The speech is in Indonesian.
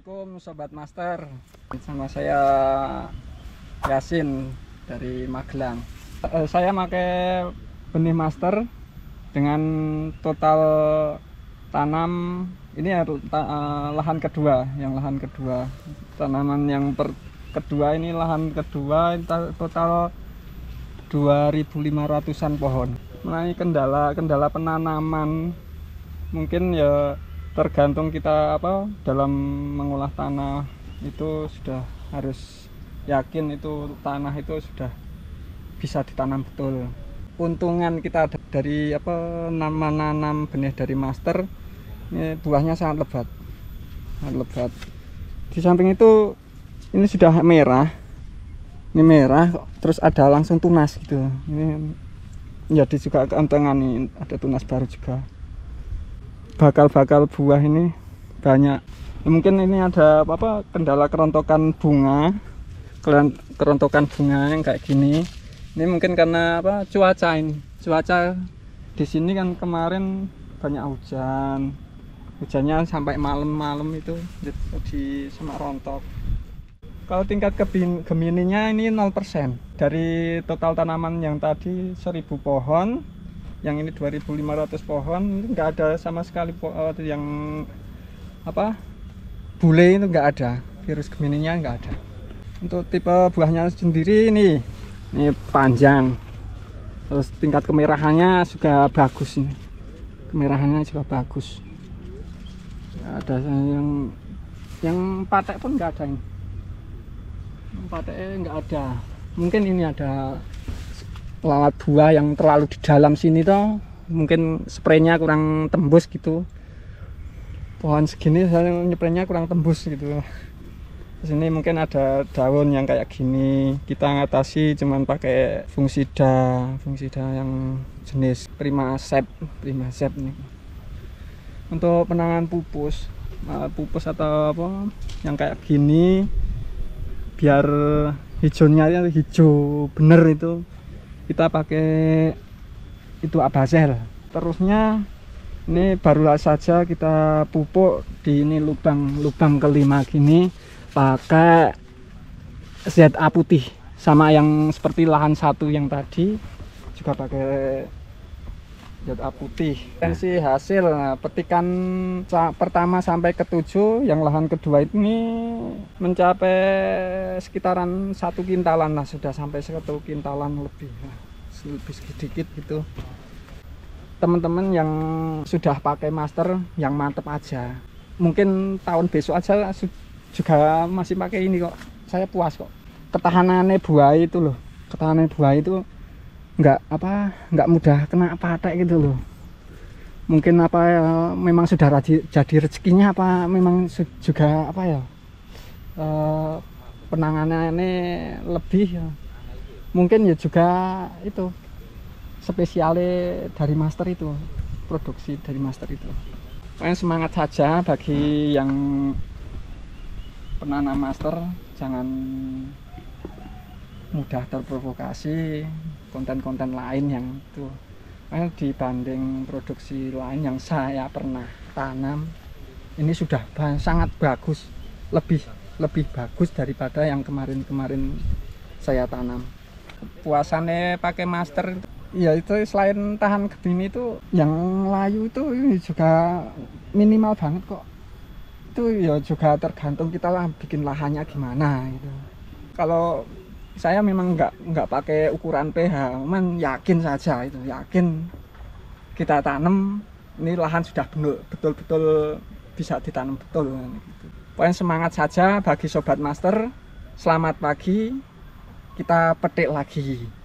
Assalamualaikum Sobat Master Sama saya Yasin dari Magelang eh, Saya pakai benih master Dengan total tanam Ini ya eh, lahan kedua Yang lahan kedua Tanaman yang per kedua ini lahan kedua Total 2500an pohon Mengenai kendala-kendala penanaman Mungkin ya tergantung kita apa dalam mengolah tanah itu sudah harus yakin itu tanah itu sudah bisa ditanam betul untungan kita dari apa nama nanam benih dari master ini buahnya sangat lebat sangat lebat di samping itu ini sudah merah ini merah terus ada langsung tunas gitu ini jadi ya, juga keuntungan ini ada tunas baru juga bakal-bakal buah ini banyak mungkin ini ada apa, -apa kendala kerontokan bunga kerontokan bunga yang kayak gini ini mungkin karena apa cuaca ini cuaca di sini kan kemarin banyak hujan hujannya sampai malam-malam itu di semak rontok kalau tingkat gemininya ini 0% dari total tanaman yang tadi 1000 pohon yang ini 2500 pohon nggak ada sama sekali eh, yang apa bule itu nggak ada virus gemininya nggak ada untuk tipe buahnya sendiri ini ini panjang terus tingkat kemerahannya juga bagus ini kemerahannya juga bagus ada yang yang patek pun nggak ada ini patek nggak ada mungkin ini ada lalat buah yang terlalu di dalam sini toh mungkin spraynya kurang tembus gitu pohon segini saya nyepraynya kurang tembus gitu sini mungkin ada daun yang kayak gini kita ngatasi cuman pakai fungsida fungsida yang jenis prima prima primasep nih untuk penanganan pupus eh, pupus atau apa yang kayak gini biar hijaunya hijau bener itu kita pakai itu abazel terusnya ini barulah saja kita pupuk di ini lubang-lubang kelima gini pakai ZA putih sama yang seperti lahan satu yang tadi juga pakai jatah putih. Dan ya. si hasil nah, petikan pertama sampai ketujuh, yang lahan kedua ini mencapai sekitaran satu kintalan lah sudah sampai satu kintalan lebih, nah, lebih sedikit gitu. Teman-teman yang sudah pakai master yang mantep aja. Mungkin tahun besok aja juga masih pakai ini kok. Saya puas kok. Ketahanannya buah itu loh. Ketahanannya buah itu nggak apa nggak mudah kena patek gitu loh mungkin apa ya, memang sudah raji, jadi rezekinya apa memang juga apa ya e, eh, ini lebih ya. mungkin ya juga itu spesialnya dari master itu produksi dari master itu Pokoknya semangat saja bagi yang penanam master jangan mudah terprovokasi konten-konten lain yang itu dibanding produksi lain yang saya pernah tanam ini sudah sangat bagus lebih lebih bagus daripada yang kemarin-kemarin saya tanam puasannya pakai master ya itu selain tahan kebini itu yang layu itu juga minimal banget kok itu ya juga tergantung kita lah bikin lahannya gimana gitu kalau saya memang nggak nggak pakai ukuran pH, cuman yakin saja itu yakin kita tanam ini lahan sudah betul-betul bisa ditanam betul. Kan, gitu. Poin semangat saja bagi sobat master, selamat pagi, kita petik lagi.